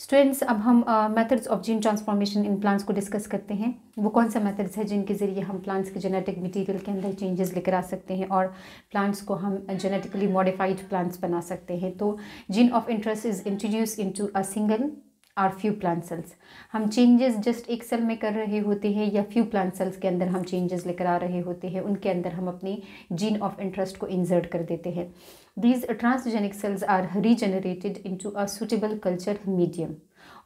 Students अब हम methods of gene transformation in plants को डिस्कस करते हैं वो कौन सा मेथड्स है जिनके ज़रिए हम प्लांट्स के जेनेटिक मटेरियल के अंदर चेंजेस लेकर आ सकते हैं और प्लांट्स को हम जेनेटिकली मॉडिफाइड प्लांट्स बना सकते हैं तो gene of interest is introduce into a single or few plant cells हम चेंजेस जस्ट एक सेल में कर रहे होते हैं या फ्यू प्लांट सेल्स के अंदर हम चेंजेस लेकर आ रहे होते हैं उनके अंदर हम अपने जीन ऑफ इंटरेस्ट को इंजर्ट कर देते हैं these transgenic cells are regenerated to a suitable culture medium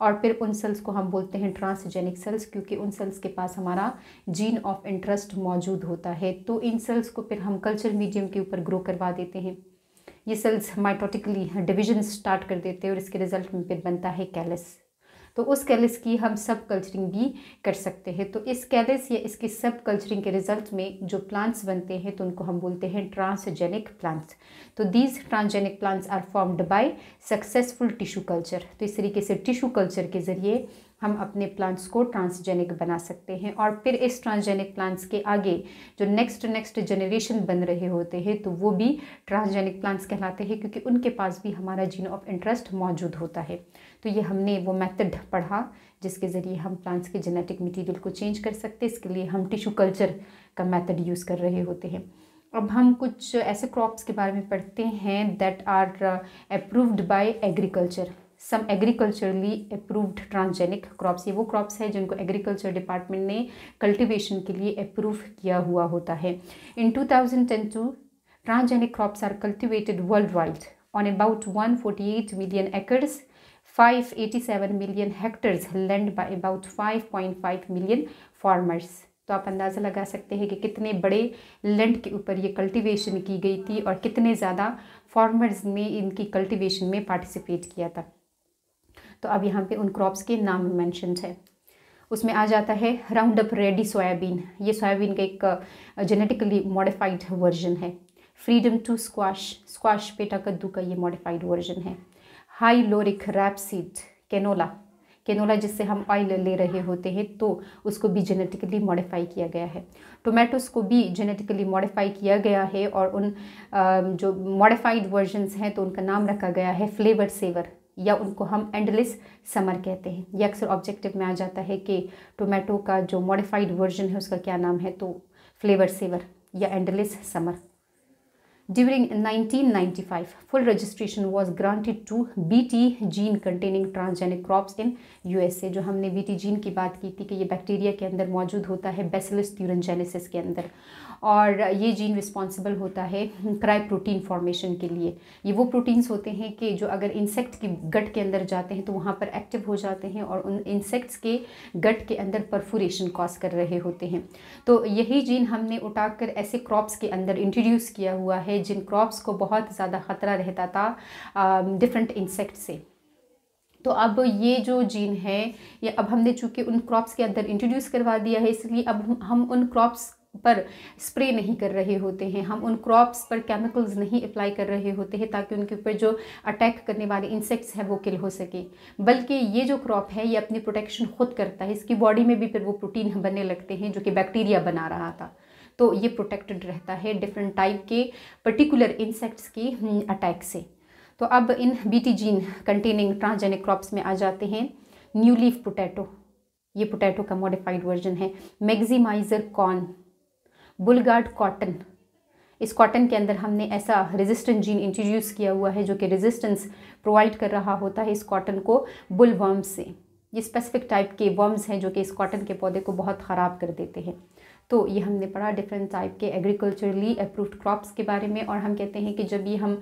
और फिर उन सेल्स को हम बोलते हैं ट्रांसजेनिक सेल्स क्योंकि उन सेल्स के पास हमारा जीन ऑफ इंटरेस्ट मौजूद होता है तो इन सेल्स को फिर हम कल्चर मीडियम के ऊपर ग्रो करवा देते हैं ये सेल्स माइटोटिकली डिवीजन स्टार्ट कर देते हैं और इसके रिजल्ट में फिर बनता है कैलस तो उस कैलिस की हम सब कल्चरिंग भी कर सकते हैं तो इस कैलिस या इसकी सब कल्चरिंग के रिजल्ट में जो प्लांट्स बनते हैं तो उनको हम बोलते हैं ट्रांसजेनिक प्लांट्स तो these transgenic plants are formed by successful tissue culture तो इस तरीके से टिश्यू कल्चर के ज़रिए हम अपने प्लांट्स को ट्रांसजेनिक बना सकते हैं और फिर इस ट्रांसजेनिक प्लांट्स के आगे जो नेक्स्ट नेक्स्ट जनरेशन बन रहे होते हैं तो वो भी ट्रांसजेनिक प्लांट्स कहलाते हैं क्योंकि उनके पास भी हमारा जीन ऑफ इंटरेस्ट मौजूद होता है तो ये हमने वो मेथड पढ़ा जिसके ज़रिए हम प्लांट्स के जेनेटिक मटीरियल को चेंज कर सकते हैं इसके लिए हम टिशू कल्चर का मैथड यूज़ कर रहे होते हैं अब हम कुछ ऐसे क्रॉप्स के बारे में पढ़ते हैं that are approved by agriculture some agriculturally approved transgenic crops ये वो क्रॉप्स हैं जिनको एग्रीकल्चर डिपार्टमेंट ने कल्टीवेशन के लिए अप्रूव किया हुआ होता है in two thousand ten two transgenic crops are cultivated worldwide on about one forty eight million acres five eighty seven million hectares land by about five point five million farmers तो आप अंदाज़ा लगा सकते हैं कि कितने बड़े land के ऊपर ये कल्टिवेशन की गई थी और कितने ज़्यादा फार्मर्स ने इनकी कल्टिवेशन में पार्टिसिपेट किया था तो अब यहाँ पे उन क्रॉप्स के नाम मैंशन है उसमें आ जाता है राउंड अप रेडी सोयाबीन ये सोयाबीन का एक जेनेटिकली मॉडिफाइड वर्जन है फ्रीडम टू स्क्वाश स्क्वाश पेटा कद्दू का ये मॉडिफाइड वर्जन है high lauric rape seed canola canola जिससे हम ऑयल ले रहे होते हैं तो उसको भी जेनेटिकली मॉडिफाई किया गया है टोमेटोस को भी जेनेटिकली मॉडिफाई किया गया है और उन जो मॉडिफाइड वर्जनस हैं तो उनका नाम रखा गया है फ्लेवर सेवर या उनको हम एंडलेस समर कहते हैं ये अक्सर ऑब्जेक्टिव में आ जाता है कि टोमेटो का जो मॉडिफाइड वर्जन है उसका क्या नाम है तो फ्लेवर सेवर या endless summer During 1995, full registration was granted to BT gene containing transgenic crops in USA. जो हमने BT gene की बात की थी कि ये बैक्टीरिया के अंदर मौजूद होता है bacillus thuringiensis के अंदर और ये जीन रिस्पॉन्सिबल होता है क्राई प्रोटीन फॉर्मेशन के लिए ये वो प्रोटीन्स होते हैं कि जो अगर इंसेक्ट की गट के अंदर जाते हैं तो वहाँ पर एक्टिव हो जाते हैं और उन इंसेक्ट्स के गट के अंदर परफोरेशन कॉज कर रहे होते हैं तो यही जीन हमने उठाकर ऐसे क्रॉप्स के अंदर इंट्रोड्यूस किया हुआ है है जिन क्रॉप्स को बहुत ज़्यादा ख़तरा रहता था डिफरेंट इंसेक्ट से तो अब ये जो जीन है ये अब हमने चूंकि उन क्रॉप्स के अंदर इंट्रोड्यूस करवा दिया है इसलिए अब हम उन क्रॉप्स पर स्प्रे नहीं कर रहे होते हैं हम उन क्रॉप्स पर केमिकल्स नहीं अप्लाई कर रहे होते हैं ताकि उनके ऊपर जो अटैक करने वाले इंसेक्ट्स हैं वो किल हो सके बल्कि ये जो क्रॉप है ये अपनी प्रोटेक्शन खुद करता है इसकी बॉडी में भी फिर वो प्रोटीन बनने लगते हैं जो कि बैक्टीरिया बना रहा था तो ये प्रोटेक्टेड रहता है डिफरेंट टाइप के पर्टिकुलर इंसेक्ट्स की अटैक से तो अब इन BT gene containing transgenic crops में आ जाते हैं न्यू लीफ पोटैटो ये पोटैटो का मॉडिफाइड वर्जन है मैगजीमाइजर कॉर्न बुलगार्ड कॉटन इस कॉटन के अंदर हमने ऐसा रेजिस्टेंट जीन इंट्रोड्यूस किया हुआ है जो कि रेजिस्टेंस प्रोवाइड कर रहा होता है इस कॉटन को बुल से ये स्पेसिफिक टाइप के वर्म्स हैं जो कि इस कॉटन के पौधे को बहुत ख़राब कर देते हैं तो ये हमने पढ़ा डिफरेंट टाइप के एग्रीकल्चरली अप्रूव्ड क्रॉप्स के बारे में और हम कहते हैं कि जब ये हम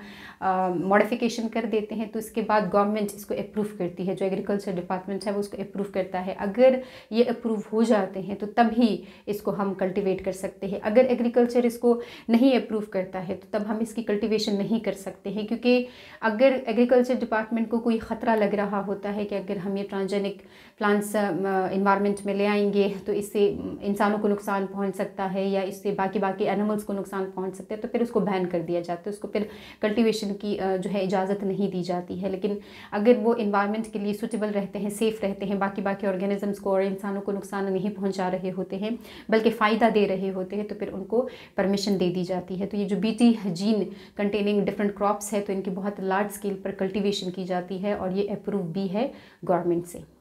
मॉडिफिकेशन कर देते हैं तो इसके बाद गवर्नमेंट इसको अप्रूव करती है जो एग्रीकल्चर डिपार्टमेंट है वो उसको अप्रूव करता है अगर ये अप्रूव हो जाते हैं तो तभी इसको हम कल्टिवेट कर सकते हैं अगर एग्रीकल्चर इसको नहीं अप्रूव करता है तो तब हम इसकी कल्टिवेशन नहीं कर सकते हैं क्योंकि अगर एग्रीकल्चर डिपार्टमेंट को कोई ख़तरा लग रहा होता है कि अगर हम ये ट्रांसजेनिक प्लांट्स इन्वायरमेंट में ले आएंगे तो इससे इंसानों को नुकसान पहुंच सकता है या इससे बाकी बाकी एनिमल्स को नुकसान पहुंच सकते हैं तो फिर उसको बैन कर दिया जाता है उसको फिर कल्टिवेशन की जो है इजाज़त नहीं दी जाती है लेकिन अगर वो इन्वायरमेंट के लिए सूटेबल रहते हैं सेफ़ रहते हैं बाकी बाकी ऑर्गेनिजम्स को और इंसानों को नुकसान नहीं पहुँचा रहे होते हैं बल्कि फ़ायदा दे रहे होते हैं तो फिर उनको परमिशन दे दी जाती है तो ये जो BT gene containing different crops है तो इनकी बहुत लार्ज स्केल पर कल्टिवेशन की जाती है और ये अप्रूव भी है गवर्नमेंट से